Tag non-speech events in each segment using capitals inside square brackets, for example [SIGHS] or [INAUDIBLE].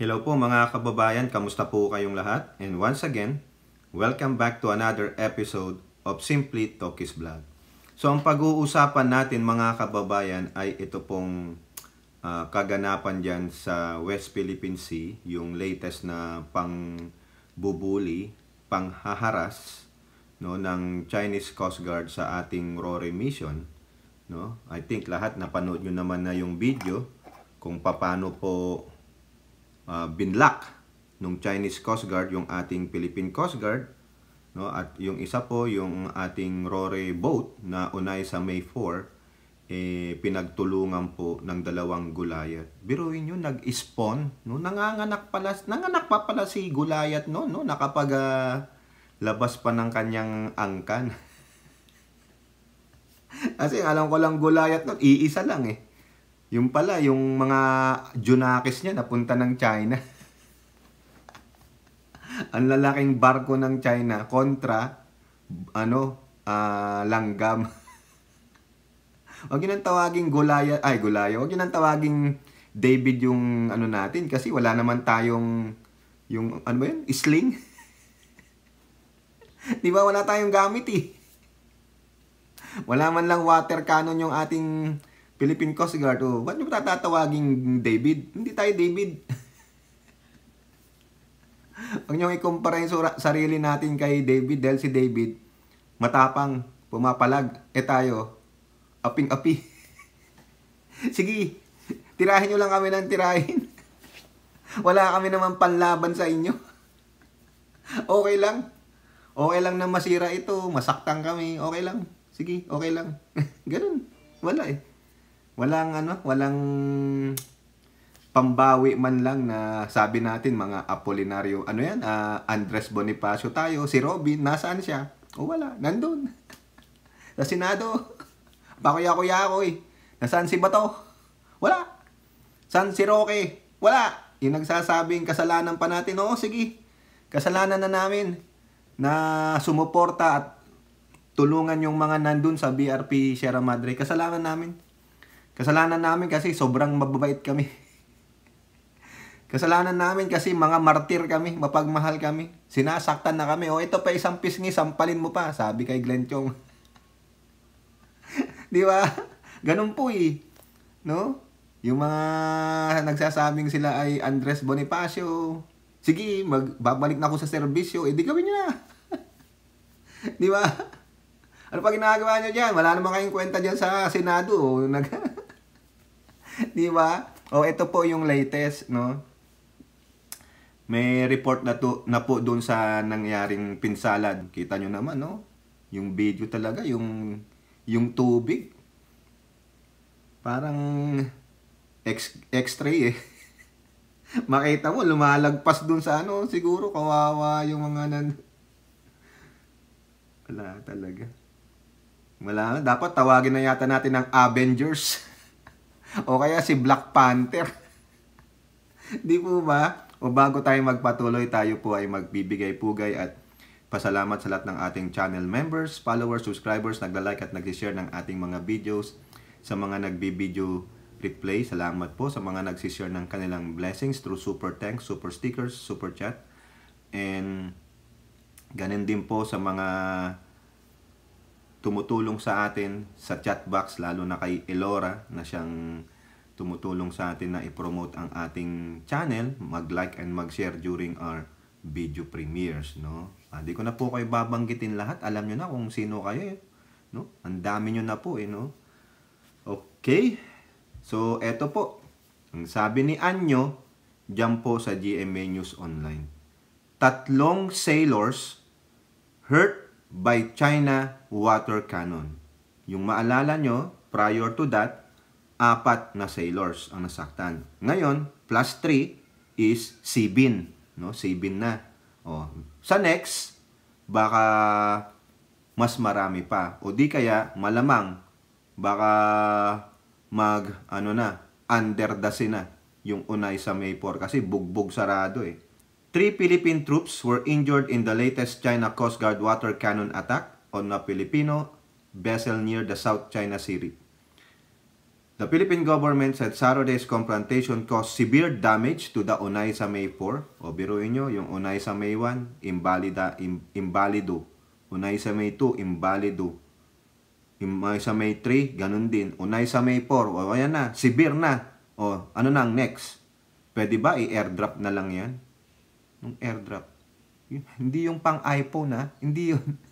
Hello po mga kababayan, kamusta po kayong lahat? And once again, welcome back to another episode of Simply Tokis Vlog. So ang pag-uusapan natin mga kababayan ay ito pong uh, kaganapan dyan sa West Philippine Sea, yung latest na pangbubuli, panghaharas no, ng Chinese Coast Guard sa ating Rory Mission. No? I think lahat napanood niyo naman na yung video kung paano po uh, binlock ng Chinese Coast Guard yung ating Philippine Coast Guard no at yung isa po yung ating Rore boat na unay sa May 4 eh pinagtulungan po ng dalawang Gulayat. Biruin niyo nag-spawn no nanganganak pala nanganak pa pala si Gulayat no no nakapag uh, labas pa ng kanyang angkan. [LAUGHS] Kasi alam ko lang Gulayat no iisa lang eh. Yung pala, yung mga Junakis niya napunta ng China. [LAUGHS] Ang lalaking barko ng China kontra ano, uh, langgam. [LAUGHS] Huwag yun ang tawaging Gulaya, ay Gulaya, huwag yun ang tawaging David yung ano natin kasi wala naman tayong yung ano ba yun? Sling? [LAUGHS] Di ba wala tayong gamit eh. Wala man lang water cannon yung ating Philippine Coast Guard. Oh, ba't nyo tatatawaging David? Hindi tayo David. [LAUGHS] Huwag nyo ikumpara yung sarili natin kay David dahil si David matapang, pumapalag. Eh tayo, aping-api. [LAUGHS] Sige, tirahin niyo lang kami ng tirahin. [LAUGHS] Wala kami naman panlaban sa inyo. Okay lang. Okay lang na masira ito, masaktan kami. Okay lang. Sige, okay lang. Ganun. Wala eh walang ano, walang pambawi man lang na sabi natin mga Apolinario, ano yan, uh, Andres Bonifacio tayo, si Robin, nasaan siya? O wala, nandun. [LAUGHS] Sa Senado, pakuya-kuya [LAUGHS] ako eh. Nasaan si Bato? Wala. San si Roque? Wala. Yung nagsasabing kasalanan pa natin, oo sige, kasalanan na namin na sumuporta at tulungan yung mga nandun sa BRP Sierra Madre. Kasalanan namin. Kasalanan namin kasi sobrang mababait kami. [LAUGHS] Kasalanan namin kasi mga martir kami, mapagmahal kami. Sinasaktan na kami. O ito pa isang pisngi, sampalin mo pa. Sabi kay Glenn Chong. [LAUGHS] Di ba? Ganun po eh. No? Yung mga nagsasabing sila ay Andres Bonifacio. Sige, magbabalik na ako sa serbisyo. Eh di gawin nyo na. [LAUGHS] Di ba? Ano pa ginagawa nyo dyan? Wala naman kayong kwenta dyan sa Senado. Nag [LAUGHS] Di ba? O, oh, ito po yung latest, no? May report na, to, na po doon sa nangyaring pinsalan. Kita nyo naman, no? Yung video talaga, yung, yung tubig. Parang X, X-ray, eh. [LAUGHS] Makita mo, lumalagpas doon sa ano. Siguro, kawawa yung mga nan... [LAUGHS] Wala talaga. Wala Dapat tawagin na yata natin ng Avengers o kaya si Black Panther. [LAUGHS] Di po ba? O bago tayo magpatuloy, tayo po ay magbibigay pugay at pasalamat sa lahat ng ating channel members, followers, subscribers, nagla-like at nag-share ng ating mga videos sa mga nagbibideo replay. Salamat po sa mga nag-share ng kanilang blessings through super thanks, super stickers, super chat. And ganun din po sa mga tumutulong sa atin sa chat box lalo na kay Elora na siyang tumutulong sa atin na i-promote ang ating channel, mag-like and mag-share during our video premieres, no? Ah, ko na po kayo babanggitin lahat. Alam niyo na kung sino kayo, eh, no? Ang dami niyo na po, eh, no? Okay? So, eto po. Ang sabi ni Anyo, dyan po sa GMA News Online. Tatlong sailors hurt by China water cannon. Yung maalala nyo, prior to that, apat na sailors ang nasaktan. Ngayon, plus 3 is Sibin. No? Sibin na. O. Oh. Sa next, baka mas marami pa. O di kaya, malamang, baka mag, ano na, under the na yung unay sa May kasi bugbog sarado eh. Three Philippine troops were injured in the latest China Coast Guard water cannon attack on a Filipino vessel near the South China Sea. The Philippine government said Saturday's confrontation caused severe damage to the Unay sa May 4. O biruin nyo, yung Unay sa May 1, imbalida, im, imbalido. Unay sa May 2, imbalido. Unay sa May 3, ganun din. Unay sa May 4, o ayan na, severe na. O ano na ang next? Pwede ba i-airdrop na lang yan? ng airdrop. Hindi yung pang iPhone ha. Ah. Hindi yun. [LAUGHS]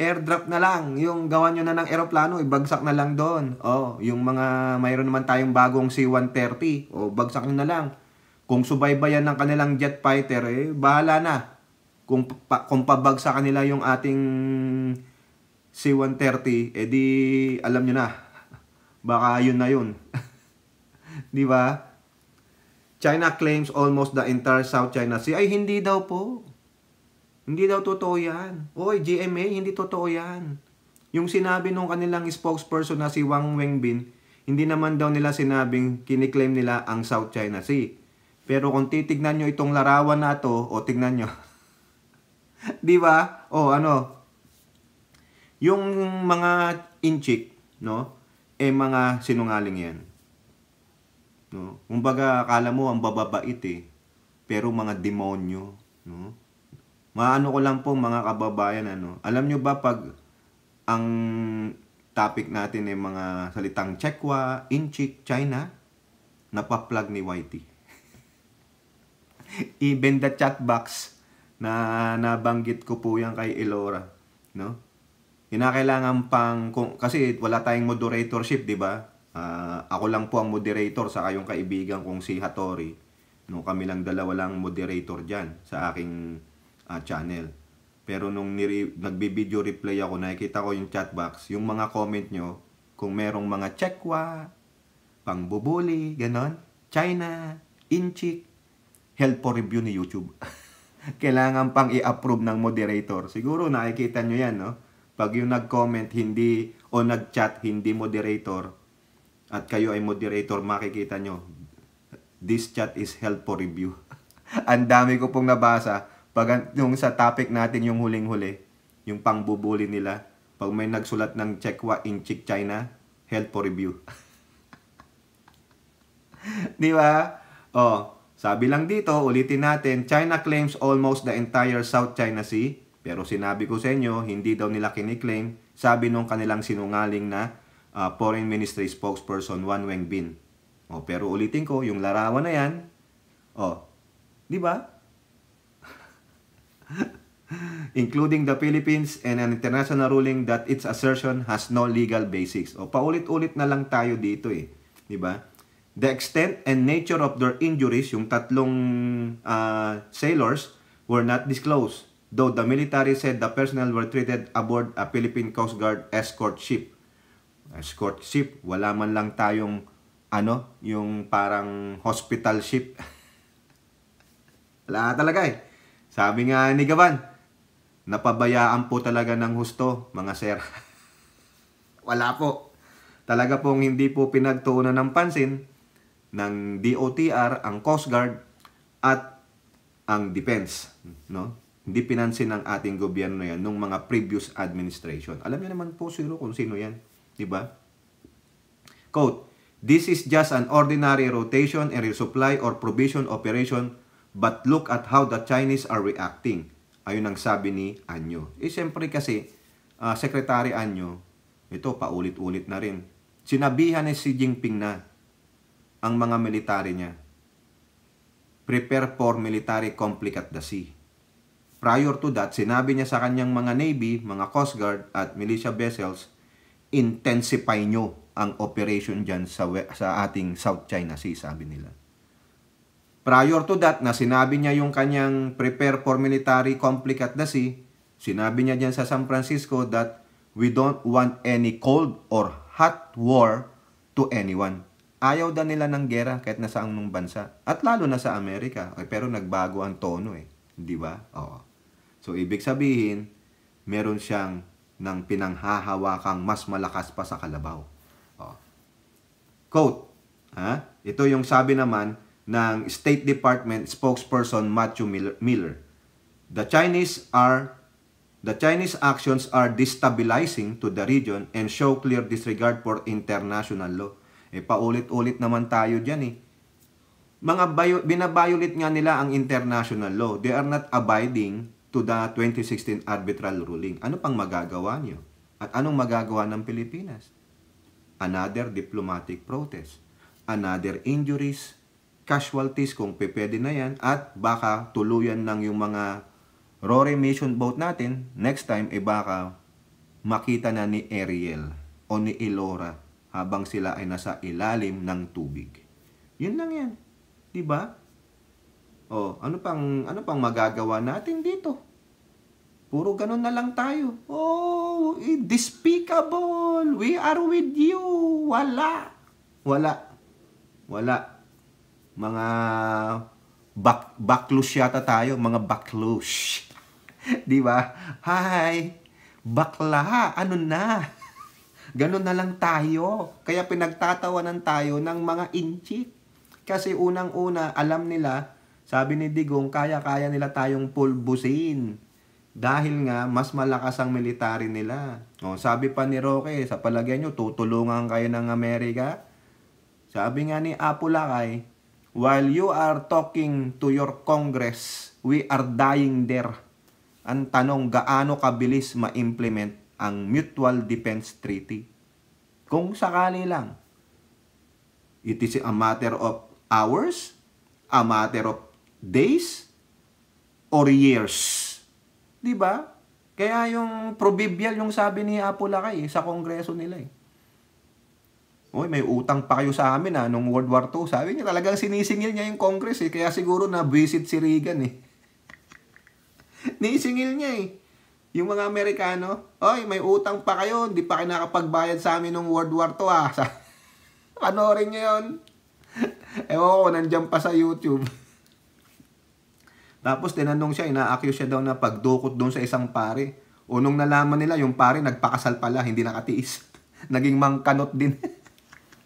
airdrop na lang. Yung gawa nyo na ng aeroplano, ibagsak na lang doon. O, oh, yung mga mayroon naman tayong bagong C-130, o bagsak na lang. Kung subaybayan ng kanilang jet fighter, eh, bahala na. Kung, pa, kung pabagsak kanila yung ating C-130, edi eh, alam nyo na. [LAUGHS] Baka yun na yun. [LAUGHS] Di ba? China claims almost the entire South China Sea. Ay, hindi daw po. Hindi daw totoo yan. Oy, GMA, hindi totoo yan. Yung sinabi nung kanilang spokesperson na si Wang Wengbin, hindi naman daw nila sinabing kiniklaim nila ang South China Sea. Pero kung titignan nyo itong larawan na ito, o tignan nyo. [LAUGHS] Di ba? O ano? Yung mga inchik, no? Eh mga sinungaling yan. No? Kumbaga, akala mo ang bababait eh. Pero mga demonyo. No? Maano ko lang po mga kababayan. Ano? Alam nyo ba pag ang topic natin ay mga salitang Chekwa, Inchik, China, napaplag ni Whitey. [LAUGHS] Even the chat box na nabanggit ko po yan kay Elora. No? Kinakailangan pang, kung, kasi wala tayong moderatorship, di ba? Uh, ako lang po ang moderator sa kayong kaibigan kong si Hatori. No, kami lang dalawa lang moderator diyan sa aking uh, channel. Pero nung nire- nagbi-video replay ako, nakikita ko yung chat box, yung mga comment nyo, kung merong mga Chekwa, pangbubuli, ganon, China, Inchik, help for review ni YouTube. [LAUGHS] Kailangan pang i-approve ng moderator. Siguro nakikita nyo yan, no? Pag yung nag-comment, hindi, o nag-chat, hindi moderator, at kayo ay moderator, makikita nyo, this chat is held for review. [LAUGHS] Ang dami ko pong nabasa pag yung sa topic natin yung huling-huli, yung pangbubuli nila, pag may nagsulat ng Chekwa in Czech China, held for review. [LAUGHS] Di ba? Oh, sabi lang dito, ulitin natin, China claims almost the entire South China Sea, pero sinabi ko sa inyo, hindi daw nila kiniklaim, sabi nung kanilang sinungaling na uh, Foreign Ministry spokesperson Wan Wengbin. Oh, pero ulitin ko, yung larawan na yan, oh, di ba? [LAUGHS] including the Philippines and an international ruling that its assertion has no legal basis. O oh, paulit-ulit na lang tayo dito eh, 'di ba? The extent and nature of their injuries, yung tatlong uh, sailors were not disclosed, though the military said the personnel were treated aboard a Philippine Coast Guard escort ship escort ah, ship, wala man lang tayong ano, yung parang hospital ship. [LAUGHS] wala talaga eh. Sabi nga ni Gaban, napabayaan po talaga ng husto, mga sir. [LAUGHS] wala po. Talaga pong hindi po pinagtuunan ng pansin ng DOTR, ang Coast Guard, at ang defense, no? Hindi pinansin ng ating gobyerno 'yan nung mga previous administration. Alam niyo naman po siro kung sino 'yan. Diba? Quote, This is just an ordinary rotation and resupply or provision operation but look at how the Chinese are reacting. Ayun ang sabi ni Anyo. Eh, siyempre kasi, uh, ah, Secretary Anyo, ito, paulit-ulit na rin. Sinabihan ni Xi Jinping na ang mga military niya. Prepare for military conflict at the sea. Prior to that, sinabi niya sa kanyang mga Navy, mga Coast Guard at militia vessels intensify nyo ang operation dyan sa, sa ating South China Sea, sabi nila. Prior to that, na sinabi niya yung kanyang prepare for military conflict at the sea, sinabi niya dyan sa San Francisco that we don't want any cold or hot war to anyone. Ayaw daw nila ng gera kahit nasa anong bansa. At lalo na sa Amerika. Okay, pero nagbago ang tono eh. Di ba? Oo. So, ibig sabihin, meron siyang ng pinanghahawakang mas malakas pa sa kalabaw. Oh. Quote, ha? ito yung sabi naman ng State Department spokesperson Matthew Miller. The Chinese are The Chinese actions are destabilizing to the region and show clear disregard for international law. Eh, paulit-ulit naman tayo dyan eh. Mga bio, binabiolate nga nila ang international law. They are not abiding to the 2016 arbitral ruling. Ano pang magagawa niyo? At anong magagawa ng Pilipinas? Another diplomatic protest. Another injuries, casualties kung pwede na yan. At baka tuluyan ng yung mga Rory mission boat natin. Next time, e baka makita na ni Ariel o ni Elora habang sila ay nasa ilalim ng tubig. Yun lang yan. 'Di ba? Oh, ano pang ano pang magagawa natin dito? Puro ganun na lang tayo. Oh, despicable. We are with you. Wala. Wala. Wala. Mga back baklush yata tayo, mga baklush. [LAUGHS] 'Di ba? Hi. Bakla, ano na? [LAUGHS] Ganun na lang tayo. Kaya pinagtatawanan tayo ng mga inchik. Kasi unang-una, alam nila sabi ni Digong, kaya-kaya nila tayong pulbusin. Dahil nga, mas malakas ang military nila. O, sabi pa ni Roque, sa palagay nyo, tutulungan kayo ng Amerika? Sabi nga ni Apulakay, While you are talking to your Congress, we are dying there. Ang tanong, gaano kabilis ma-implement ang Mutual Defense Treaty? Kung sakali lang, it is a matter of hours, a matter of Days or years? Di ba? Kaya yung probibyal yung sabi ni Apolacay eh, sa kongreso nila eh. Uy, may utang pa kayo sa amin ah, nung World War II. Sabi niya, talagang sinisingil niya yung Congress eh. Kaya siguro na-visit si Reagan eh. [LAUGHS] Nisingil niya eh. Yung mga Amerikano, Oy, may utang pa kayo. Hindi pa kayo nakapagbayad sa amin nung World War II ah. Sa... [LAUGHS] Panorin niyo yun. [LAUGHS] Ewan ko, nandiyan pa sa YouTube. Tapos tinanong siya, ina-accuse siya daw na pagdukot doon sa isang pare. O nung nalaman nila, yung pare nagpakasal pala, hindi nakatiis. [LAUGHS] Naging mangkanot din.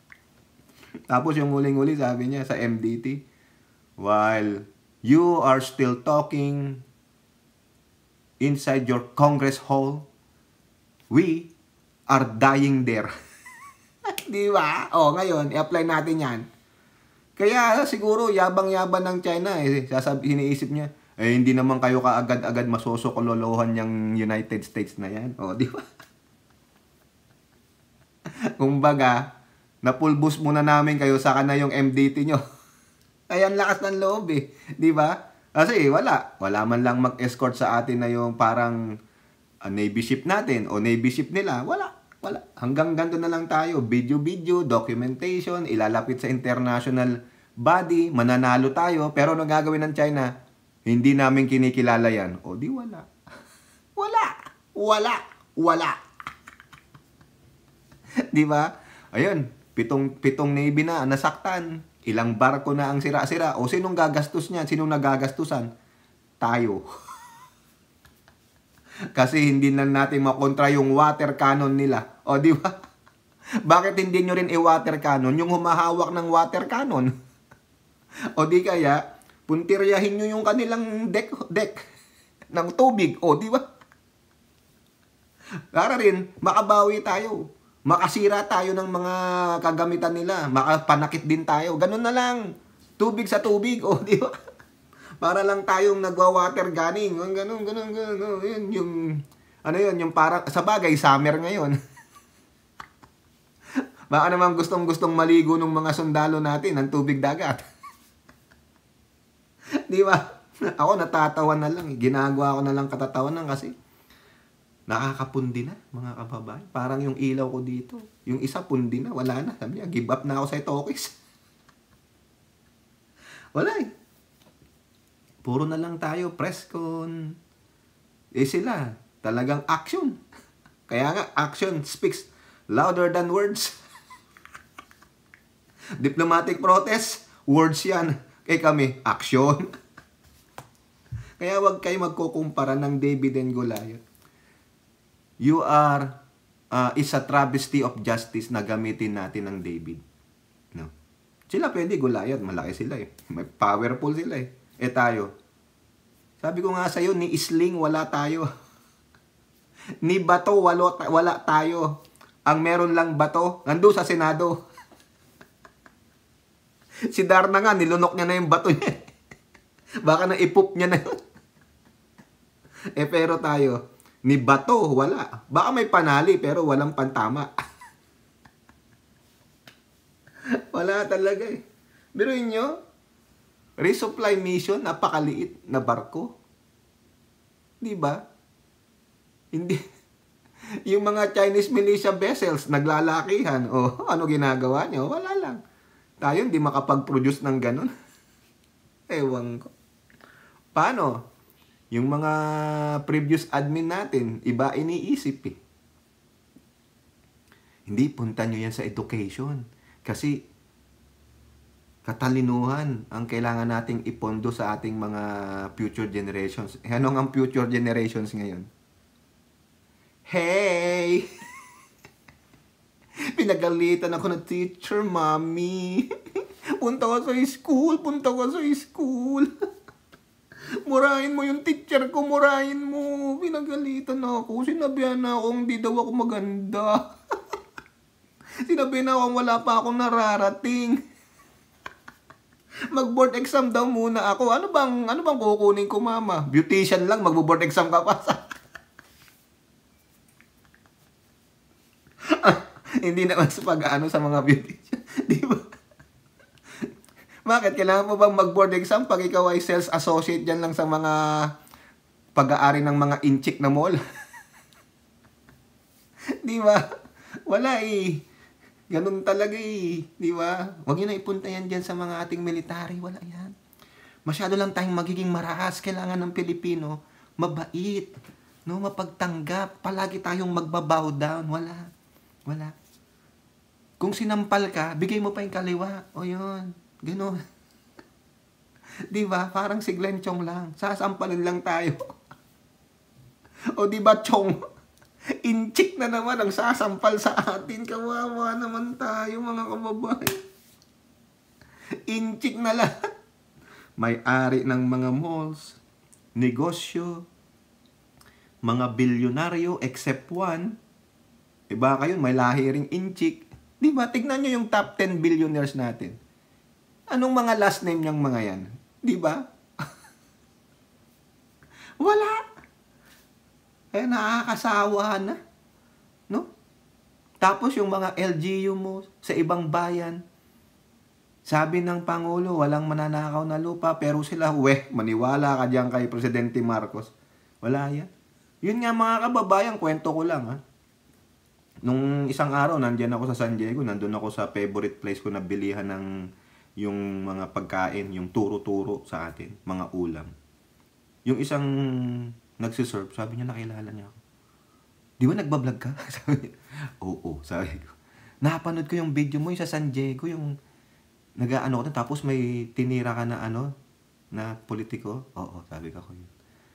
[LAUGHS] Tapos yung huling-huli sabi niya sa MDT, While you are still talking inside your Congress hall, we are dying there. [LAUGHS] Di ba? O, ngayon, i-apply natin yan kaya ah, siguro yabang-yaban ng China eh, sasabi, hiniisip niya, eh hindi naman kayo kaagad-agad masosokololohan yung United States na yan. O, di ba? [LAUGHS] Kumbaga, napulbos muna namin kayo, sa na yung MDT nyo. [LAUGHS] Ayan, lakas ng loob eh. Di ba? Kasi wala. Wala man lang mag-escort sa atin na yung parang uh, Navy ship natin o Navy ship nila. Wala. Wala. Hanggang ganto na lang tayo. Video-video, documentation, ilalapit sa international body, mananalo tayo. Pero ano gagawin ng China? Hindi namin kinikilala yan. O di wala. [LAUGHS] wala. Wala. Wala. [LAUGHS] di ba? Ayun, pitong, pitong navy na nasaktan. Ilang barko na ang sira-sira. O sinong gagastos niya? Sinong nagagastusan? Tayo. [LAUGHS] Kasi hindi na natin makontra yung water cannon nila. O di ba? Bakit hindi nyo rin i-water cannon yung humahawak ng water cannon? o di kaya, puntiryahin nyo yung kanilang deck, deck ng tubig. O, di ba? Para rin, makabawi tayo. Makasira tayo ng mga kagamitan nila. Makapanakit din tayo. Ganun na lang. Tubig sa tubig. O, di ba? Para lang tayong nagwa-water gunning. Ganun, ganun, ganun. ganun. Yun, yung, ano yun, yung parang, sa bagay, summer ngayon. [LAUGHS] Baka naman gustong-gustong maligo ng mga sundalo natin ng tubig dagat. [LAUGHS] Di ba? Ako natatawa na lang. Eh. Ginagawa ko na lang katatawa lang kasi nakakapundi na, mga kababayan. Parang yung ilaw ko dito. Yung isa pundi na, wala na. Sabi niya, give up na ako sa itokis. [LAUGHS] wala eh. Puro na lang tayo, press con. Eh sila, talagang action. [LAUGHS] Kaya nga, action speaks louder than words. Diplomatic protest, words yan. Eh kami, action. [LAUGHS] Kaya wag kayo magkukumpara ng David and Goliath. You are uh, is a travesty of justice na gamitin natin ng David. No. Sila pwede Goliath, malaki sila eh. May powerful sila eh. Eh tayo. Sabi ko nga sa iyo, ni isling wala tayo. [LAUGHS] ni bato wala, wala tayo. Ang meron lang bato, nando sa Senado. [LAUGHS] si Darna nga, nilunok niya na yung bato niya. [LAUGHS] Baka na ipop niya na yun. [LAUGHS] eh pero tayo, ni bato, wala. Baka may panali pero walang pantama. wala talaga eh. Biruin inyo, resupply mission, napakaliit na barko. Di ba? Hindi yung mga Chinese militia vessels naglalakihan o oh, ano ginagawa niyo? wala lang. Tayo hindi makapag-produce ng ganun. [LAUGHS] Ewan ko. Paano? Yung mga previous admin natin, iba iniisip eh. Hindi, punta nyo yan sa education. Kasi katalinuhan ang kailangan nating ipondo sa ating mga future generations. Eh, anong ang future generations ngayon? Hey! [LAUGHS] Pinagalitan ako ng teacher, mommy. Punta ko sa school, punta ko sa school. Murahin mo yung teacher ko, murahin mo. Pinagalitan ako. Sinabihan ako akong di daw ako maganda. sinabihan ako akong wala pa akong nararating. Mag-board exam daw muna ako. Ano bang ano bang kukunin ko, mama? Beautician lang, magbo-board exam ka pa sa [LAUGHS] Hindi naman sa pag-ano sa mga beautician. [LAUGHS] Di ba? Bakit? Kailangan mo bang mag-board exam pag ikaw ay sales associate dyan lang sa mga pag-aari ng mga inchik na mall? [LAUGHS] Di ba? Wala eh. Ganun talaga eh. Di ba? Huwag nyo na ipunta yan dyan sa mga ating military. Wala yan. Masyado lang tayong magiging maraas. Kailangan ng Pilipino mabait, no, mapagtanggap. Palagi tayong magbabow down. Wala. Wala. Kung sinampal ka, bigay mo pa yung kaliwa. O yun, ganun. [LAUGHS] di ba? Parang si Glenn Chong lang. Sasampalan lang tayo. [LAUGHS] o di ba, Chong? [LAUGHS] Inchik na naman ang sasampal sa atin. Kawawa naman tayo, mga kababayan. Inchik na lang. May-ari ng mga malls, negosyo, mga bilyonaryo except one. Iba kayo, may lahi ring inchik. Di ba? Tignan nyo yung top 10 billionaires natin. Anong mga last name niyang mga yan? Di ba? [LAUGHS] Wala. Eh, nakakasawa na. No? Tapos yung mga LGU mo sa ibang bayan, sabi ng Pangulo, walang mananakaw na lupa, pero sila, weh, maniwala ka dyan kay Presidente Marcos. Wala yan. Yun nga mga kababayan, kwento ko lang ha. Nung isang araw, nandiyan ako sa San Diego, nandun ako sa favorite place ko na bilihan ng yung mga pagkain, yung turo-turo sa atin, mga ulam. Yung isang nagsiserve, sabi niya nakilala niya ako. Di ba nagbablog ka? [LAUGHS] sabi niya, oo, sabi ko. Napanood ko yung video mo yung sa San Diego, yung nag-ano ko tapos may tinira ka na ano, na politiko. Oo, sabi ko ko yun.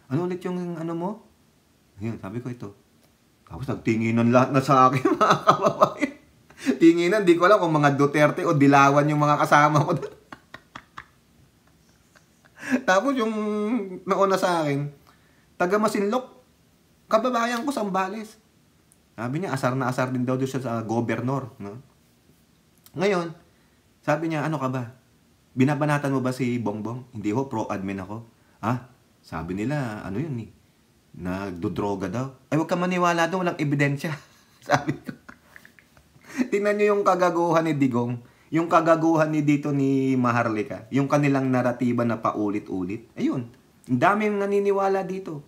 Ano ulit yung ano mo? Yun, sabi ko ito. Tapos nagtinginan lahat na sa akin, [LAUGHS] mga kababayan. Tinginan, di ko alam kung mga Duterte o Dilawan yung mga kasama ko. [LAUGHS] Tapos yung nauna sa akin, taga Masinlok, kababayan ko sa Sambales. Sabi niya, asar na asar din daw doon siya sa governor. No? Ngayon, sabi niya, ano ka ba? Binabanatan mo ba si Bongbong? Hindi ho, pro-admin ako. Ha? Ah, sabi nila, ano yun eh? Nagdodroga daw. Ay, huwag ka maniwala daw. Walang ebidensya. [LAUGHS] Sabi ko. Tingnan nyo yung kagaguhan ni Digong. Yung kagaguhan ni dito ni Maharlika. Yung kanilang naratiba na paulit-ulit. Ayun. Ang daming naniniwala dito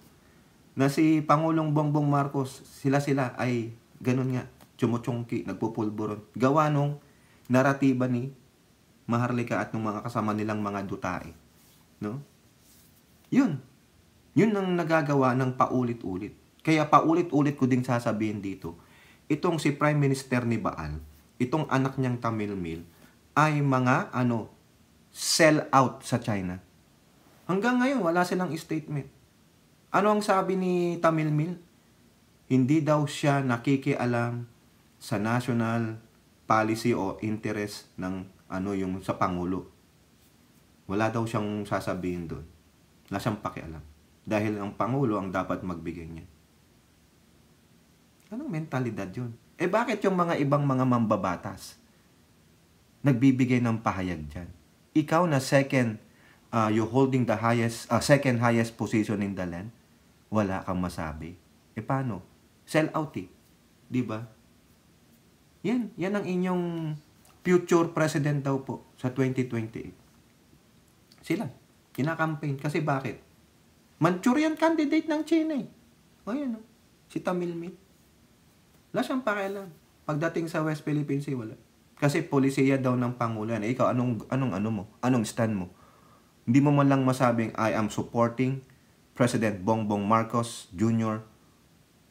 na si Pangulong Bongbong Marcos, sila-sila ay ganun nga, chumuchongki, nagpupulburon. Gawa nung naratiba ni Maharlika at ng mga kasama nilang mga dutae. No? Yun. Yun ang nagagawa ng paulit-ulit. Kaya paulit-ulit ko ding sasabihin dito, itong si Prime Minister ni Baal, itong anak niyang Tamil Mil, ay mga ano, sell out sa China. Hanggang ngayon, wala silang statement. Ano ang sabi ni Tamil Mil? Hindi daw siya nakikialam sa national policy o interest ng ano yung sa Pangulo. Wala daw siyang sasabihin doon. Wala siyang pakialam. Dahil ang Pangulo ang dapat magbigay niya. Anong mentalidad yun? Eh bakit yung mga ibang mga mambabatas nagbibigay ng pahayag dyan? Ikaw na second, uh, you holding the highest, uh, second highest position in the land, wala kang masabi. Eh paano? Sell out eh. Di ba? Yan, yan ang inyong future president daw po sa 2028. Sila. Kinakampaign. Kasi bakit? Manchurian candidate ng China eh. O yan, no? si Tamilmit. Wala siyang pakialam. Pagdating sa West Philippine Sea, wala. Kasi polisiya daw ng Pangulan. Eh, ikaw, anong, anong ano mo? Anong stand mo? Hindi mo man lang masabing, I am supporting President Bongbong Marcos Jr.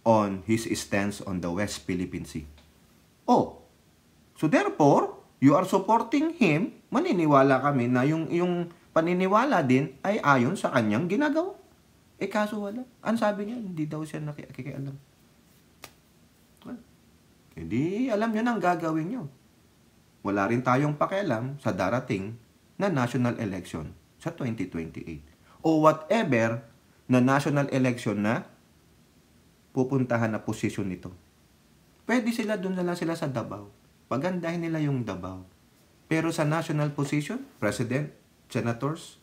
on his stance on the West Philippine Sea. Oh, so therefore, you are supporting him, maniniwala kami na yung, yung paniniwala din ay ayon sa kanyang ginagawa. Eh kaso wala. Ano sabi niya? Hindi daw siya nakikialam. Well, eh, hindi alam niyo nang gagawin niyo. Wala rin tayong pakialam sa darating na national election sa 2028 o whatever na national election na pupuntahan na posisyon nito. Pwede sila doon na lang sila sa Davao. Pagandahin nila yung Davao. Pero sa national position, president, senators,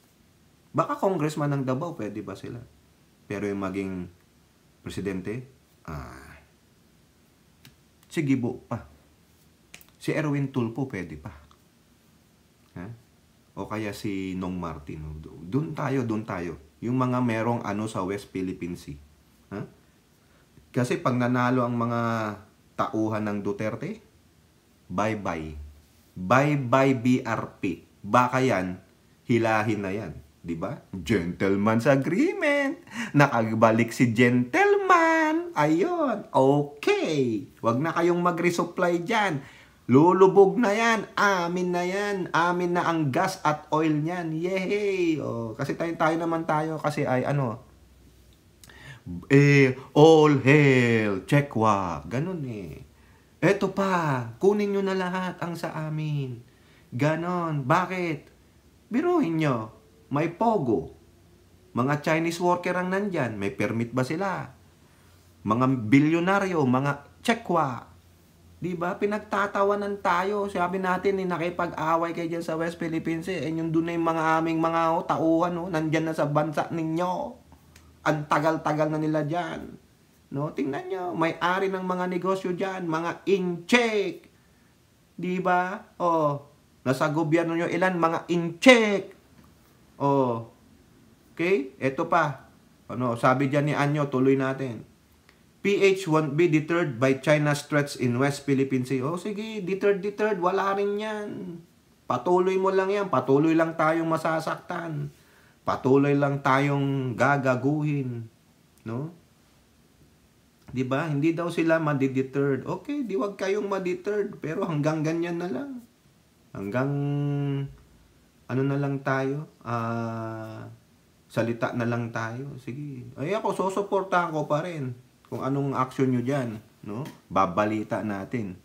baka congressman ng Davao, pwede ba sila? Pero yung maging presidente, ah, si Gibo pa. Si Erwin Tulpo pwede pa. Ha? O kaya si Nong Martin. Doon tayo, doon tayo. Yung mga merong ano sa West Philippine Sea. Ha? Kasi pag nanalo ang mga tauhan ng Duterte, bye-bye. Bye-bye BRP. Baka yan, hilahin na yan. 'di ba? Gentleman's agreement. Nakabalik si gentleman. Ayun. Okay. Huwag na kayong mag-resupply diyan. Lulubog na 'yan. Amin na 'yan. Amin na ang gas at oil niyan. Yehey. Oh, kasi tayo, tayo naman tayo kasi ay ano eh, all hail, Chekwa. Ganun eh. Eto pa, kunin nyo na lahat ang sa amin. Ganon. Bakit? Biruin nyo. May pogo. Mga Chinese worker ang nandyan. May permit ba sila? Mga bilyonaryo, mga Chekwa. Diba? Pinagtatawanan tayo. Sabi natin, eh, nakipag-away kayo dyan sa West Philippines. Eh. And yung doon na yung mga aming mga oh, tauhan, oh, nandyan na sa bansa ninyo. Ang tagal-tagal na nila dyan. No? Tingnan nyo, may-ari ng mga negosyo dyan, mga incheck. Diba? ba? Oh, nasa gobyerno nyo ilan, mga incheck. Oh. Okay? Ito pa. Ano, sabi diyan ni Anyo, tuloy natin. PH won't be deterred by China's threats in West Philippine Sea. Oh, sige, deterred, deterred. Wala rin yan. Patuloy mo lang yan. Patuloy lang tayong masasaktan. Patuloy lang tayong gagaguhin. No? Di ba? Hindi daw sila madideterred. Okay, di wag kayong madideterred. Pero hanggang ganyan na lang. Hanggang ano na lang tayo, uh, salita na lang tayo. Sige. Ay ako, susuporta ako pa rin. Kung anong action nyo dyan, no? babalita natin.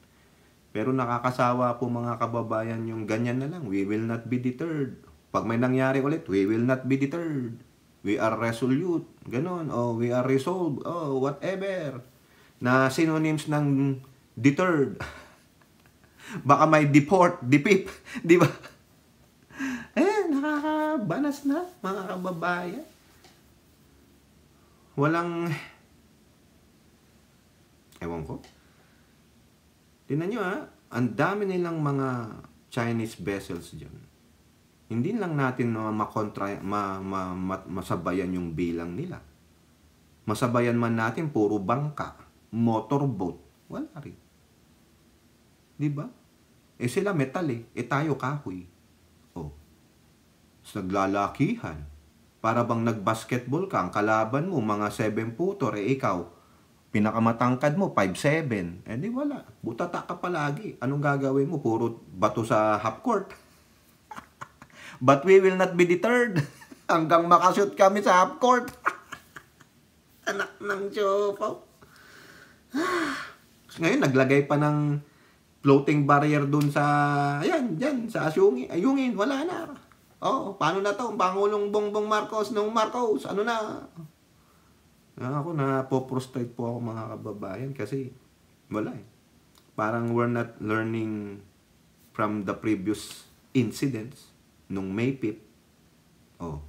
Pero nakakasawa po mga kababayan yung ganyan na lang. We will not be deterred. Pag may nangyari ulit, we will not be deterred. We are resolute. Ganon. O oh, we are resolved. O oh, whatever. Na synonyms ng deterred. [LAUGHS] Baka may deport, depip. [LAUGHS] Di ba? banas na, mga kababayan. Walang... Ewan ko. Tinan nyo ha, ang dami nilang mga Chinese vessels dyan. Hindi lang natin makontra, ma, ma, ma, masabayan yung bilang nila. Masabayan man natin, puro bangka, motorboat, wala rin. Di ba? Eh sila metal eh, eh tayo kahoy. Naglalakihan. Para bang nagbasketball ka, ang kalaban mo, mga 7 puto, re ikaw, pinakamatangkad mo, 5'7". Eh di wala. Butata ka palagi. Anong gagawin mo? Puro bato sa half court. [LAUGHS] But we will not be deterred. [LAUGHS] Hanggang makashoot kami sa half court. [LAUGHS] Anak ng Jopo. [SIGHS] Ngayon, naglagay pa ng floating barrier dun sa, ayan, dyan, sa Asyungin. Ayungin, wala na. Oh, paano na to? Pangulong Bongbong Marcos, nung Marcos, ano na? Ah, ako na po-prostrate po ako mga kababayan kasi wala eh. Parang we're not learning from the previous incidents nung May 5. Oh.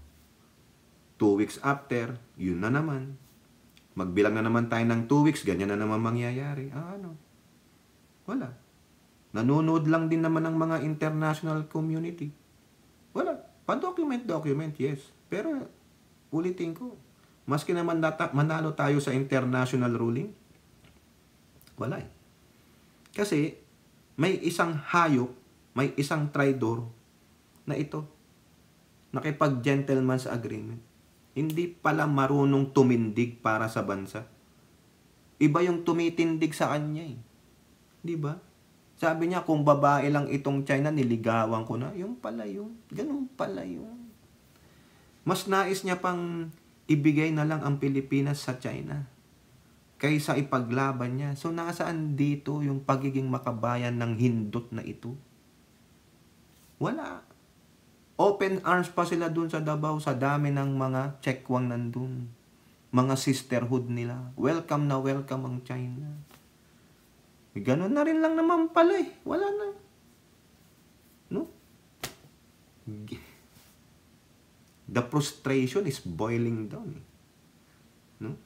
Two weeks after, yun na naman. Magbilang na naman tayo ng 2 weeks, ganyan na naman mangyayari. Ah, ano? Wala. Nanonood lang din naman ng mga international community. Wala. Pan-document-document, yes. Pero, ulitin ko, maski na mandata, manalo tayo sa international ruling, wala eh. Kasi, may isang hayop, may isang traidor na ito. Nakipag-gentleman's agreement. Hindi pala marunong tumindig para sa bansa. Iba yung tumitindig sa kanya eh. Di ba? Sabi niya, kung babae lang itong China, niligawan ko na. Yung pala yun. Ganun pala yun. Mas nais niya pang ibigay na lang ang Pilipinas sa China kaysa ipaglaban niya. So nasaan dito yung pagiging makabayan ng hindot na ito? Wala. Open arms pa sila dun sa Davao sa dami ng mga chekwang nandun. Mga sisterhood nila. Welcome na welcome ang China. Eh, ganun na rin lang naman pala eh. Wala na. No? The frustration is boiling down. Eh. No?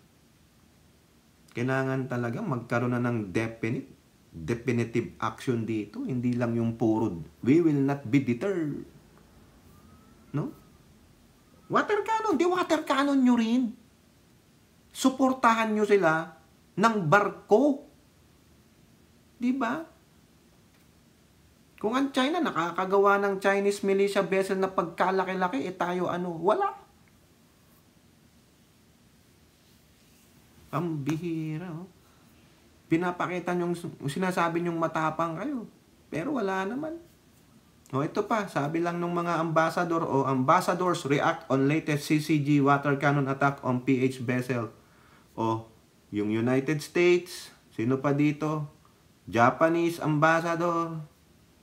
Kailangan talaga magkaroon na ng definite definitive action dito. Hindi lang yung purod. we will not be deterred. No? Water cannon, di water cannon nyo rin. Suportahan nyo sila ng barko Di ba? Kung ang China nakakagawa ng Chinese militia vessel na pagkalaki-laki, eh tayo ano, wala. Ang bihira, oh. Pinapakita nyong, sinasabi nyong matapang kayo. Pero wala naman. O oh, ito pa, sabi lang ng mga ambassador o ambassadors react on latest CCG water cannon attack on PH vessel. O, oh, yung United States, sino pa dito? Japanese ambassador.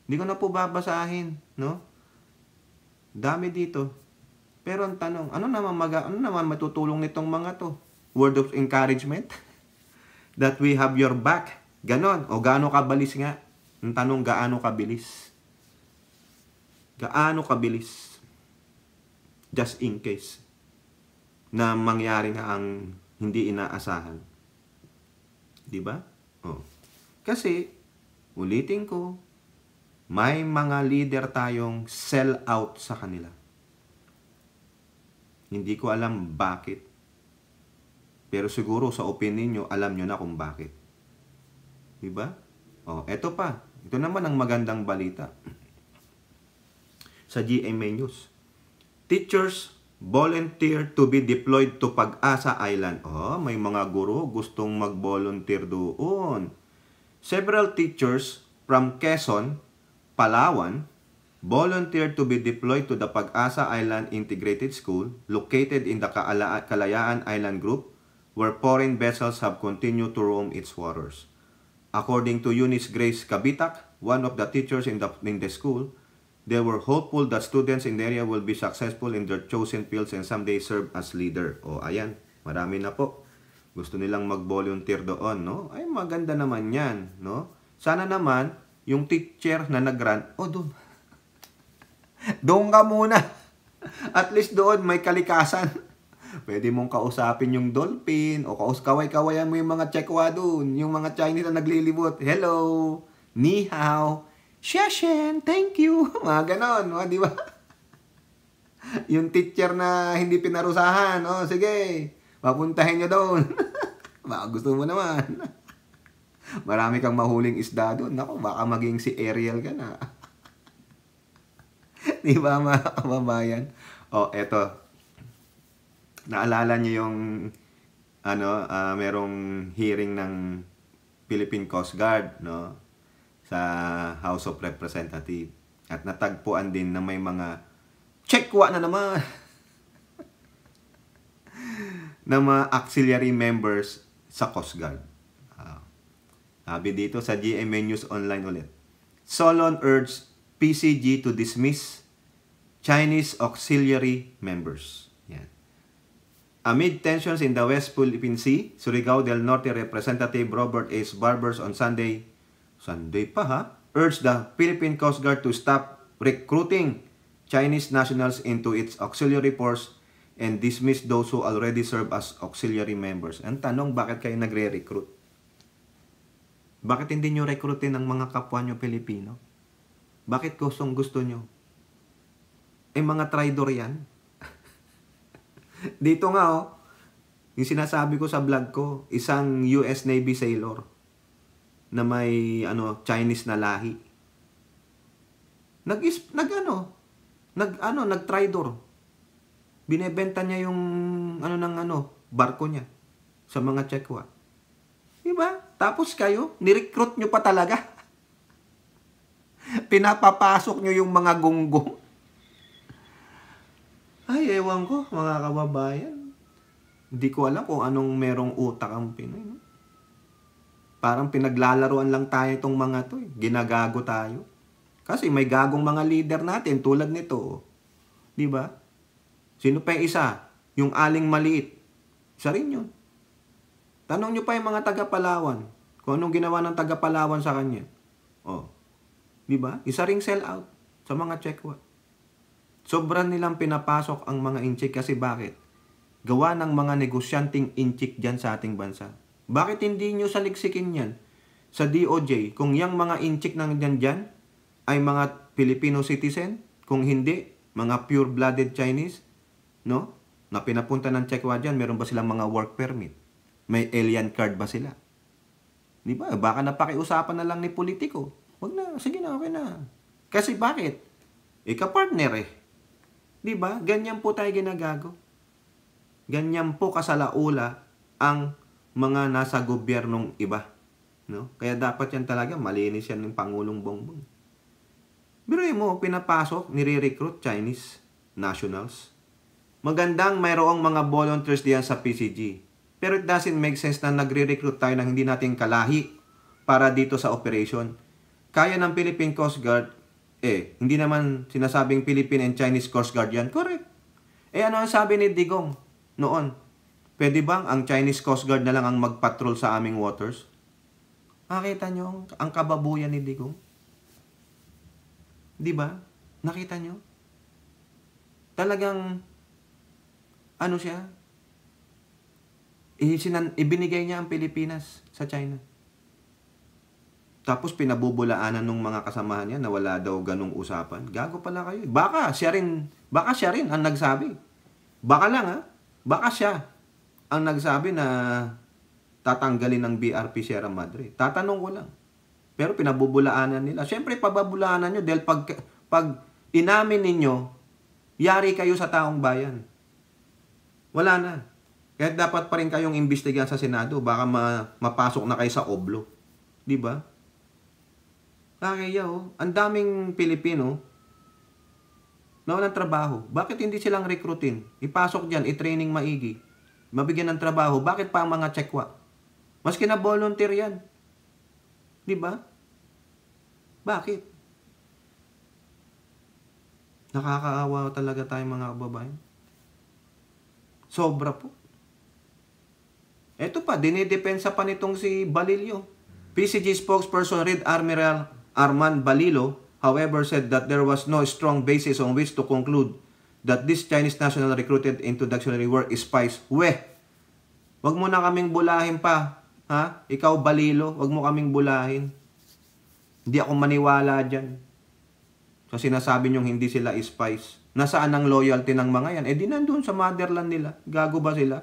Hindi ko na po babasahin, no? Dami dito. Pero ang tanong, ano naman mag ano naman matutulong nitong mga to? Word of encouragement [LAUGHS] that we have your back. Ganon. O gaano kabilis nga? Ang tanong, gaano kabilis? Gaano kabilis? Just in case na mangyari na ang hindi inaasahan. 'Di ba? Kasi, ulitin ko, may mga leader tayong sell out sa kanila. Hindi ko alam bakit. Pero siguro sa opinion nyo, alam nyo na kung bakit. Diba? O, oh, eto pa. Ito naman ang magandang balita. [CLEARS THROAT] Sa GMA News. Teachers volunteer to be deployed to Pag-asa Island. Oh, may mga guro gustong mag-volunteer doon. Several teachers from Quezon, Palawan, volunteered to be deployed to the Pag-asa Island Integrated School located in the Kalayaan Island Group where foreign vessels have continued to roam its waters. According to Eunice Grace Kabitak, one of the teachers in the, in the school, they were hopeful that students in the area will be successful in their chosen fields and someday serve as leader. O ayan, marami na po gusto nilang mag-volunteer doon, no? Ay, maganda naman yan, no? Sana naman, yung teacher na nag-grant, oh, doon. [LAUGHS] doon ka muna. [LAUGHS] At least doon, may kalikasan. [LAUGHS] Pwede mong kausapin yung dolphin o kaus kaway-kawayan mo yung mga Chekwa doon, yung mga Chinese na naglilibot. Hello! Ni hao! Shashen! Thank you! Mga ganon, di ba? yung teacher na hindi pinarusahan, oh, sige, Papuntahin nyo doon. [LAUGHS] baka gusto mo naman. Marami kang mahuling isda doon. Nako, baka maging si Ariel ka na. [LAUGHS] Di ba mga kababayan? O, oh, eto. Naalala niyo yung ano, uh, merong hearing ng Philippine Coast Guard, no? Sa House of Representatives. At natagpuan din na may mga checkwa na naman. [LAUGHS] ng mga auxiliary members sa Coast Guard. Uh, sabi dito sa GMA News Online ulit. Solon urged PCG to dismiss Chinese auxiliary members. Yan. Amid tensions in the West Philippine Sea, Surigao del Norte Representative Robert S. Barbers on Sunday, Sunday pa ha, urged the Philippine Coast Guard to stop recruiting Chinese nationals into its auxiliary force and dismiss those who already serve as auxiliary members. Ang tanong, bakit kayo nagre-recruit? Bakit hindi nyo recruitin ang mga kapwa nyo Pilipino? Bakit gustong gusto nyo? Eh, mga traitor yan. [LAUGHS] Dito nga, oh, yung sinasabi ko sa vlog ko, isang US Navy sailor na may ano Chinese na lahi. Nag nag ano, nag ano, nag traidor Binebenta niya yung ano ng ano, barko niya sa mga Chekwa. Diba? Tapos kayo, nirecruit nyo pa talaga. [LAUGHS] Pinapapasok nyo yung mga gunggong. Ay, ewan ko, mga kababayan. Hindi ko alam kung anong merong utak ang Pinoy. No? Parang pinaglalaruan lang tayo itong mga to. Eh. Ginagago tayo. Kasi may gagong mga leader natin tulad nito. Oh. Di ba? Sino pa yung isa? Yung aling maliit. Isa rin yun. Tanong nyo pa yung mga taga-Palawan kung anong ginawa ng taga-Palawan sa kanya. Oh. Di ba? Isa ring sell out sa mga Chekwa. Sobrang nilang pinapasok ang mga inchik kasi bakit? Gawa ng mga negosyanteng inchik dyan sa ating bansa. Bakit hindi nyo saliksikin yan sa DOJ kung yung mga inchik nang dyan dyan ay mga Filipino citizen? Kung hindi, mga pure-blooded Chinese? no? Na pinapunta ng Chekwa dyan, meron ba silang mga work permit? May alien card ba sila? Di ba? Baka napakiusapan na lang ni politiko. Wag na, sige na, okay na. Kasi bakit? Ika-partner eh. Di ba? Ganyan po tayo ginagago. Ganyan po kasalaula ang mga nasa gobyernong iba. No? Kaya dapat yan talaga, malinis yan ng Pangulong Bongbong. Biro mo, pinapasok, nire-recruit Chinese nationals Magandang mayroong mga volunteers diyan sa PCG. Pero it doesn't make sense na nagre-recruit tayo ng hindi natin kalahi para dito sa operation. Kaya ng Philippine Coast Guard, eh, hindi naman sinasabing Philippine and Chinese Coast Guard yan. Correct. Eh ano ang sabi ni Digong noon? Pwede bang ang Chinese Coast Guard na lang ang magpatrol sa aming waters? Nakita nyo ang kababuyan ni Digong? Di ba? Nakita nyo? Talagang ano siya? Isinan, ibinigay niya ang Pilipinas sa China. Tapos pinabubulaanan ng mga kasamahan niya na wala daw ganung usapan. Gago pala kayo. Baka siya rin, baka siya rin ang nagsabi. Baka lang ha. Baka siya ang nagsabi na tatanggalin ng BRP Sierra Madre. Tatanong ko lang. Pero pinabubulaanan nila. Siyempre, pababulaanan nyo dahil pag, pag inamin ninyo, yari kayo sa taong bayan. Wala na. Kaya dapat pa rin kayong imbestigahan sa Senado. Baka ma mapasok na kayo sa oblo. Di ba? Kakaya oh. Ang daming Pilipino na walang trabaho. Bakit hindi silang rekrutin? Ipasok dyan, i-training maigi. Mabigyan ng trabaho. Bakit pa ang mga tsekwa? Mas na volunteer yan. Di ba? Bakit? Nakakaawa talaga tayong mga kababayan. Sobra po. Ito pa, dinidepensa pa nitong si Balilio. PCG spokesperson Red Admiral Arman Balilo, however, said that there was no strong basis on which to conclude that this Chinese national recruited into Dictionary War is spies. Weh! Huwag mo na kaming bulahin pa. Ha? Ikaw, Balilo, huwag mo kaming bulahin. Hindi ako maniwala dyan. So sinasabi niyong hindi sila spies. Nasaan ang loyalty ng mga yan? Eh di nandun sa motherland nila. Gago ba sila?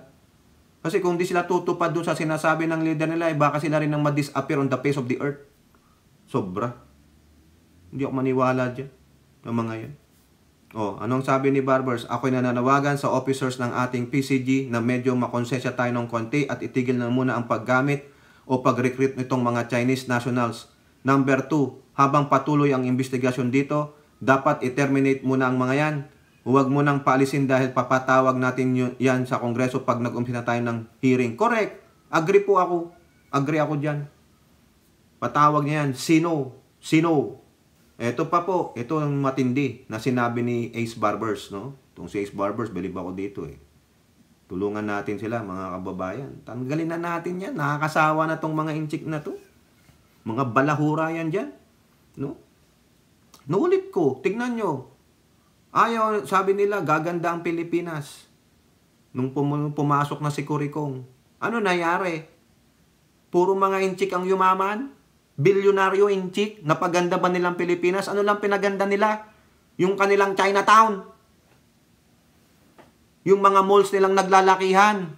Kasi kung di sila tutupad dun sa sinasabi ng leader nila, eh baka sila rin ang madisappear on the face of the earth. Sobra. Hindi ako maniwala dyan. Ng mga yan. Oh, anong sabi ni Barbers? Ako'y nananawagan sa officers ng ating PCG na medyo makonsesya tayo ng konti at itigil na muna ang paggamit o pag-recruit nitong mga Chinese nationals. Number 2, habang patuloy ang investigasyon dito, dapat i-terminate muna ang mga yan. Huwag mo nang paalisin dahil papatawag natin yan sa Kongreso pag nag-umpisa tayo ng hearing. Correct. Agree po ako. Agree ako dyan. Patawag niya yan. Sino? Sino? Ito pa po. Ito ang matindi na sinabi ni Ace Barbers. No? Itong si Ace Barbers, believe ako dito eh. Tulungan natin sila mga kababayan. Tanggalin na natin yan. Nakakasawa na tong mga inchik na to. Mga balahura yan dyan. No? Nuulit ko, tignan nyo. Ayaw, sabi nila, gaganda ang Pilipinas. Nung pum- pumasok na si Kurikong, ano nangyari? Puro mga inchik ang yumaman? Bilyonaryo inchik? Napaganda ba nilang Pilipinas? Ano lang pinaganda nila? Yung kanilang Chinatown. Yung mga malls nilang naglalakihan.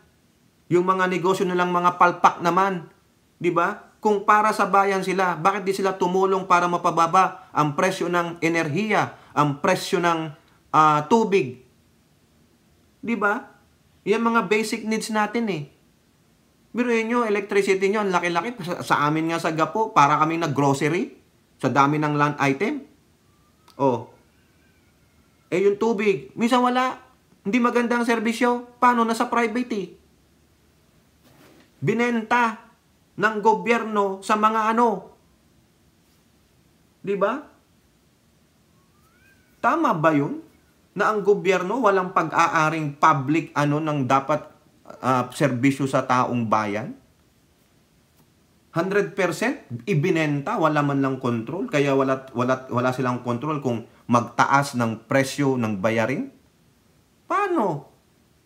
Yung mga negosyo nilang mga palpak naman. 'Di ba? Kung para sa bayan sila, bakit di sila tumulong para mapababa ang presyo ng enerhiya, ang presyo ng uh, tubig? 'Di ba? Yan mga basic needs natin eh. Biruin nyo, electricity nyo, ang laki-laki. Sa, sa amin nga sa Gapo, para kami nag-grocery sa dami ng land item. Oh. Eh yung tubig, minsan wala. Hindi magandang serbisyo. Paano? Nasa private eh. Binenta ng gobyerno sa mga ano. 'Di ba? Tama ba 'yun? Na ang gobyerno walang pag-aaring public ano ng dapat uh, serbisyo sa taong bayan? 100% ibinenta, wala man lang control, kaya wala, wala, wala silang control kung magtaas ng presyo ng bayarin? Paano?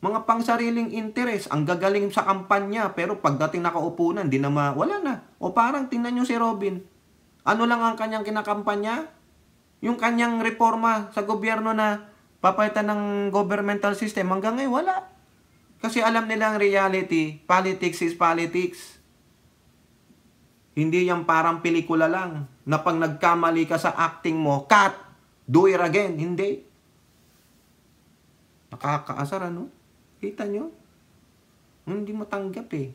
Mga pangsariling interes, ang gagaling sa kampanya, pero pagdating nakaupunan, di na ma, wala na. O parang tingnan nyo si Robin. Ano lang ang kanyang kinakampanya? Yung kanyang reforma sa gobyerno na papalitan ng governmental system, hanggang ngayon wala. Kasi alam nila ang reality, politics is politics. Hindi yan parang pelikula lang na pag nagkamali ka sa acting mo, cut, do it again. Hindi. Nakakaasar ano? Kita nyo? Hindi mo tanggap eh.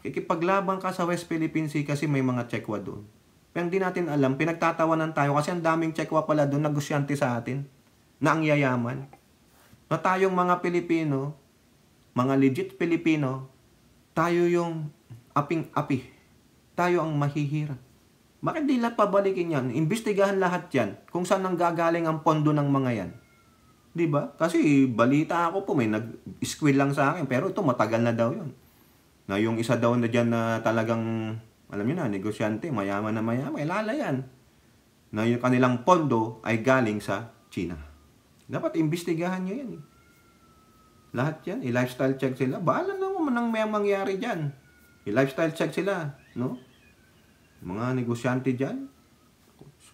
Kikipaglaban ka sa West Philippine Sea kasi may mga Chekwa doon. Pero hindi natin alam, pinagtatawanan tayo kasi ang daming Chekwa pala doon, negosyante sa atin, na ang yayaman. Na tayong mga Pilipino, mga legit Pilipino, tayo yung aping-api. Tayo ang mahihirap. Bakit di lahat pabalikin yan? Imbestigahan lahat yan kung saan nang gagaling ang pondo ng mga yan. 'Di ba? Kasi balita ako po may nag-squeal lang sa akin pero ito matagal na daw 'yon. Na yung isa daw na diyan na talagang alam niyo na negosyante, mayaman na mayaman, ilala eh, yan. Na yung kanilang pondo ay galing sa China. Dapat imbestigahan niyo yan. Eh. Lahat yan, i-lifestyle eh, check sila. Bahala na naman ang may mangyari diyan. I-lifestyle check sila, no? Mga negosyante diyan,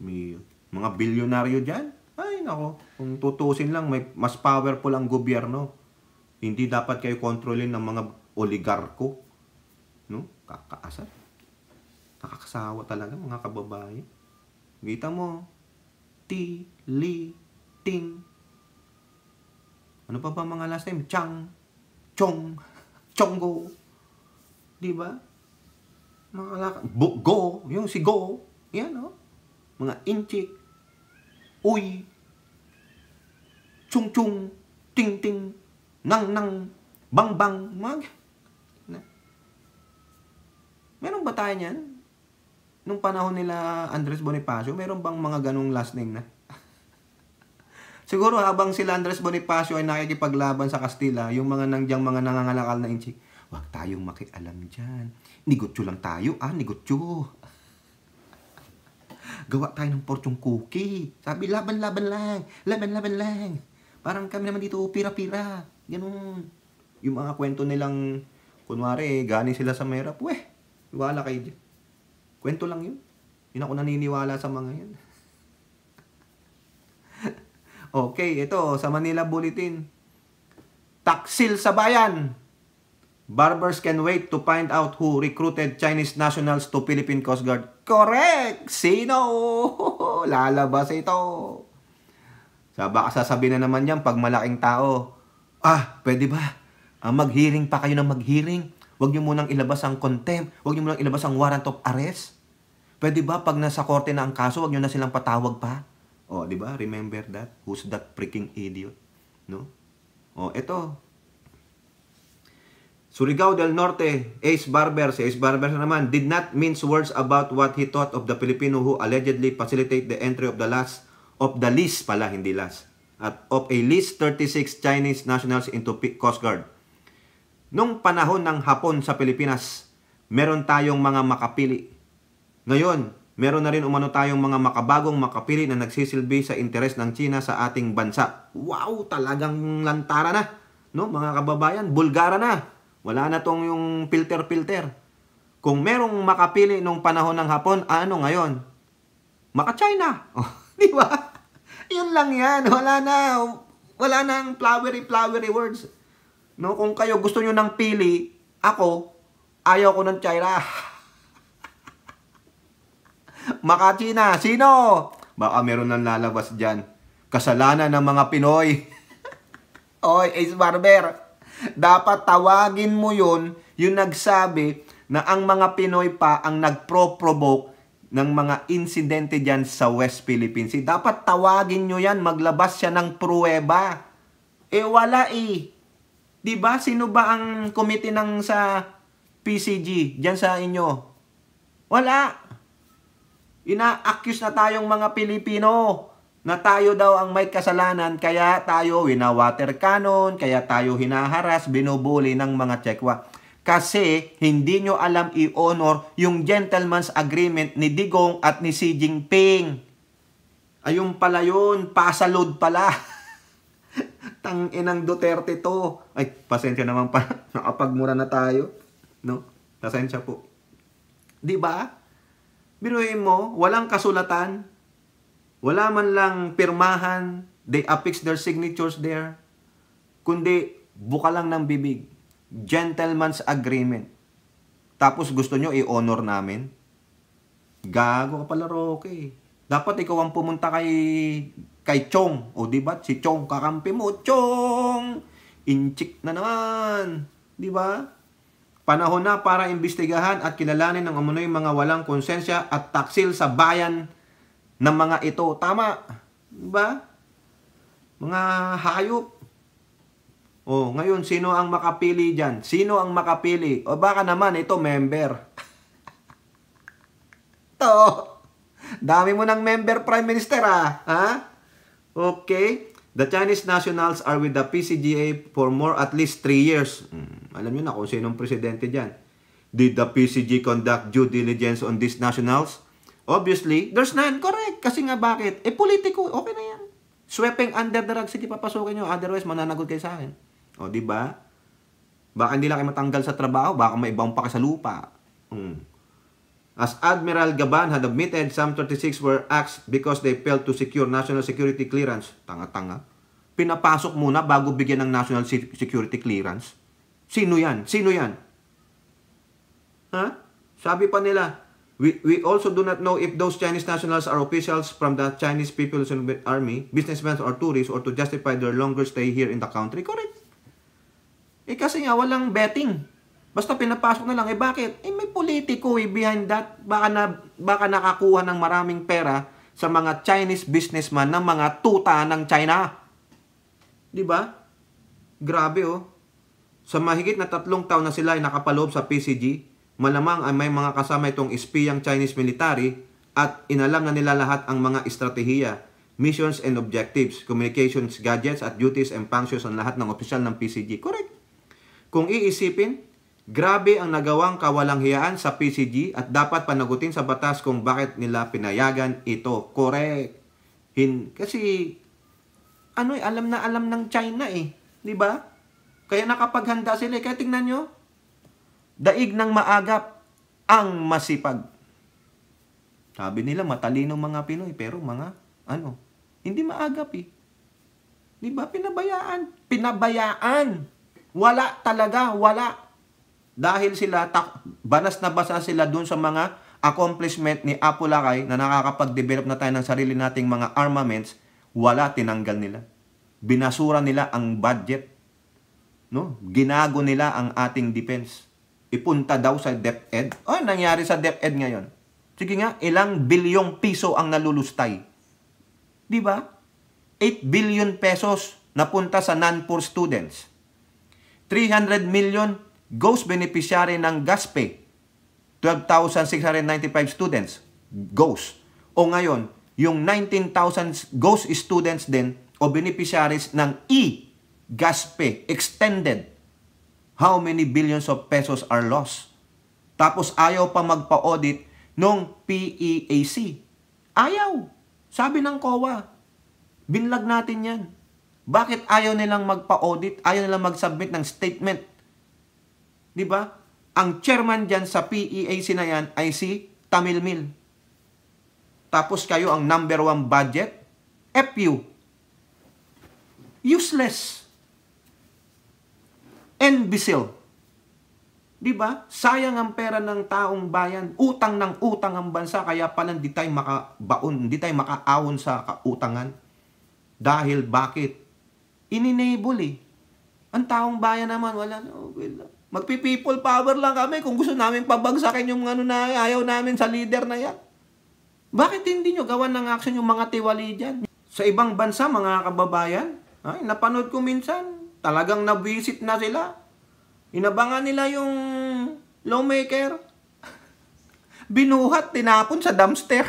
may mga bilyonaryo diyan, ay nako, kung tutusin lang, may mas powerful ang gobyerno. Hindi dapat kayo kontrolin ng mga oligarko. No? Kakaasar. Nakakasawa talaga mga kababayan. Gita mo, ti, li, ting. Ano pa ba mga last name? Chang, chong, chonggo. Di ba? Mga laka, go, yung si go. Yan, no? Oh. Mga inchik uy, chung-chung, ting-ting, nang-nang, bang-bang, Mag! na. Meron ba tayo niyan? Nung panahon nila Andres Bonifacio, meron bang mga ganong last name na? [LAUGHS] Siguro habang sila Andres Bonifacio ay nakikipaglaban sa Kastila, yung mga nangyang mga nangangalakal na inchik, wag tayong makialam dyan. Negotyo lang tayo, ah, negotyo. Gawa tayo ng fortune cookie. Sabi, laban-laban lang. Laban-laban lang. Parang kami naman dito, pira-pira. Ganun. Yung mga kwento nilang, kunwari, gani sila sa merap. Weh, iwala kayo dyan. Kwento lang yun. Yun ako naniniwala sa mga yun. [LAUGHS] okay, ito, sa Manila Bulletin. Taksil sa bayan! Barbers can wait to find out who recruited Chinese nationals to Philippine Coast Guard. Correct! Sino? [LAUGHS] Lalabas ito. Sa baka sasabihin na naman yan pag malaking tao. Ah, pwede ba? Ah, mag-hearing pa kayo ng mag-hearing. Huwag niyo munang ilabas ang contempt. Huwag niyo munang ilabas ang warrant of arrest. Pwede ba pag nasa korte na ang kaso, huwag niyo na silang patawag pa? O, oh, di ba? Remember that? Who's that freaking idiot? No? O, oh, ito. Surigao del Norte, Ace Barber, si Ace Barber naman, did not mince words about what he thought of the Filipino who allegedly facilitate the entry of the last, of the list pala, hindi last, at of a list 36 Chinese nationals into Coast Guard. Nung panahon ng Hapon sa Pilipinas, meron tayong mga makapili. Ngayon, meron na rin umano tayong mga makabagong makapili na nagsisilbi sa interes ng China sa ating bansa. Wow, talagang lantara na. No, mga kababayan, bulgara na. Wala na tong yung filter-filter. Kung merong makapili nung panahon ng Hapon, ano ngayon? Maka-China. [LAUGHS] Oh, di ba? Yun lang yan. Wala na. Wala nang flowery-flowery words. No, kung kayo gusto nyo ng pili, ako, ayaw ko ng China. [LAUGHS] Maka-China. Sino? Baka meron nang lalabas dyan. Kasalanan ng mga Pinoy. [LAUGHS] Oy, Ace Barber. Dapat tawagin mo yon yung nagsabi na ang mga Pinoy pa ang nagpro-provoke ng mga insidente dyan sa West Philippine Sea. Dapat tawagin nyo yan, maglabas siya ng pruweba. Eh wala eh. ba diba? Sino ba ang komite ng sa PCG dyan sa inyo? Wala. Ina-accuse na tayong mga Pilipino na tayo daw ang may kasalanan kaya tayo winawater cannon, kaya tayo hinaharas, binubuli ng mga Tsekwa. Kasi hindi nyo alam i-honor yung gentleman's agreement ni Digong at ni Xi Jinping. Ayun pala yun, pasalod pala. [LAUGHS] Tang inang Duterte to. Ay, pasensya naman pa. [LAUGHS] Nakapagmura na tayo. No? Pasensya po. 'Di ba? Biruin mo, walang kasulatan, wala man lang pirmahan, they affix their signatures there, kundi buka lang ng bibig. Gentleman's agreement. Tapos gusto nyo i-honor namin? Gago ka pala, Roque. Dapat ikaw ang pumunta kay kay Chong. O, di ba? Si Chong, kakampi mo. Chong! Inchik na naman. Di ba? Panahon na para imbestigahan at kilalanin ng amunoy mga walang konsensya at taksil sa bayan ng mga ito. Tama. ba? Mga hayop. Oh, ngayon, sino ang makapili diyan? Sino ang makapili? O baka naman, ito, member. [LAUGHS] to Dami mo ng member prime minister, ah. Ha? Okay. The Chinese nationals are with the PCGA for more at least 3 years. Hmm, alam niyo na kung ang presidente diyan. Did the PCG conduct due diligence on these nationals? Obviously, there's none. Correct. Kasi nga bakit? Eh, politiko. Okay na yan. Sweeping under the rug. Sige, papasukin nyo. Otherwise, mananagot kayo sa akin. O, di ba? Baka hindi lang kayo matanggal sa trabaho. Baka may ibang pa sa lupa. Hmm. As Admiral Gaban had admitted, some 36 were axed because they failed to secure national security clearance. Tanga-tanga. Pinapasok muna bago bigyan ng national security clearance. Sino yan? Sino yan? Ha? Sabi pa nila, We, we also do not know if those Chinese nationals are officials from the Chinese People's Army, businessmen or tourists, or to justify their longer stay here in the country. Correct. Eh kasi nga, walang betting. Basta pinapasok na lang. Eh bakit? Eh may politiko eh behind that. Baka, na, baka nakakuha ng maraming pera sa mga Chinese businessman ng mga tuta ng China. Di ba? Grabe oh. Sa mahigit na tatlong taon na sila ay nakapaloob sa PCG, malamang ay may mga kasama itong espiyang Chinese military at inalam na nila lahat ang mga estratehiya, missions and objectives, communications, gadgets at duties and functions ng lahat ng opisyal ng PCG. Correct. Kung iisipin, grabe ang nagawang kawalanghiyaan sa PCG at dapat panagutin sa batas kung bakit nila pinayagan ito. Correct. Hin kasi ano eh, alam na alam ng China eh. 'Di ba? Kaya nakapaghanda sila. Eh. Kaya tingnan nyo, Daig ng maagap ang masipag. Sabi nila matalino mga Pinoy pero mga ano, hindi maagap eh. 'Di ba pinabayaan? Pinabayaan. Wala talaga, wala. Dahil sila tak banas na basa sila doon sa mga accomplishment ni Apolakay na nakakapag-develop na tayo ng sarili nating mga armaments, wala tinanggal nila. Binasura nila ang budget. No? Ginago nila ang ating defense ipunta daw sa DepEd. Oh, ah, nangyari sa DepEd ngayon. Sige nga, ilang bilyong piso ang nalulustay. 'Di ba? 8 billion pesos napunta sa non-poor students. 300 million goes beneficiary ng GASPE. 12,695 students goes. O ngayon, yung 19,000 goes students din o beneficiaries ng e-GASPE extended how many billions of pesos are lost. Tapos ayaw pa magpa-audit nung PEAC. Ayaw. Sabi ng COA, binlag natin yan. Bakit ayaw nilang magpa-audit? Ayaw nilang mag-submit ng statement. 'Di ba? Ang chairman diyan sa PEAC na yan ay si Tamilmil. Tapos kayo ang number one budget, FU. Useless and bisil. Di ba? Sayang ang pera ng taong bayan. Utang ng utang ang bansa. Kaya pala hindi tayo makabaon, hindi tayo makaawon sa kautangan. Dahil bakit? Ininable eh. Ang taong bayan naman, wala na. Oh, well, Magpi-people power lang kami kung gusto namin pabagsakin yung ano na ayaw namin sa leader na yan. Bakit hindi nyo gawan ng action yung mga tiwali dyan? Sa ibang bansa, mga kababayan, ay, napanood ko minsan, Talagang nabisit na sila. Inabangan nila yung lawmaker. Binuhat, tinapon sa dumpster.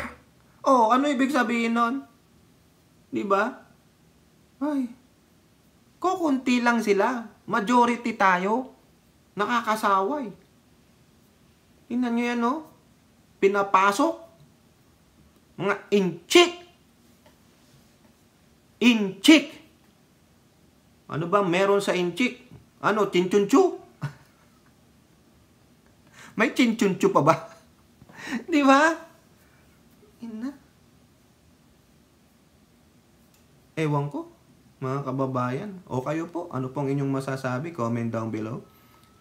Oh, ano ibig sabihin nun? Di ba? Ay, kukunti lang sila. Majority tayo. Nakakasaway. Tingnan nyo yan, no? Oh. Pinapasok. Mga inchik. Inchik. Ano ba meron sa inchik? Ano, tinchunchu? [LAUGHS] May tinchunchu pa ba? [LAUGHS] Di ba? Ina. Ewan ko, mga kababayan. O kayo po, ano pong inyong masasabi? Comment down below.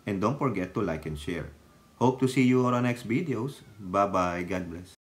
And don't forget to like and share. Hope to see you on our next videos. Bye-bye. God bless.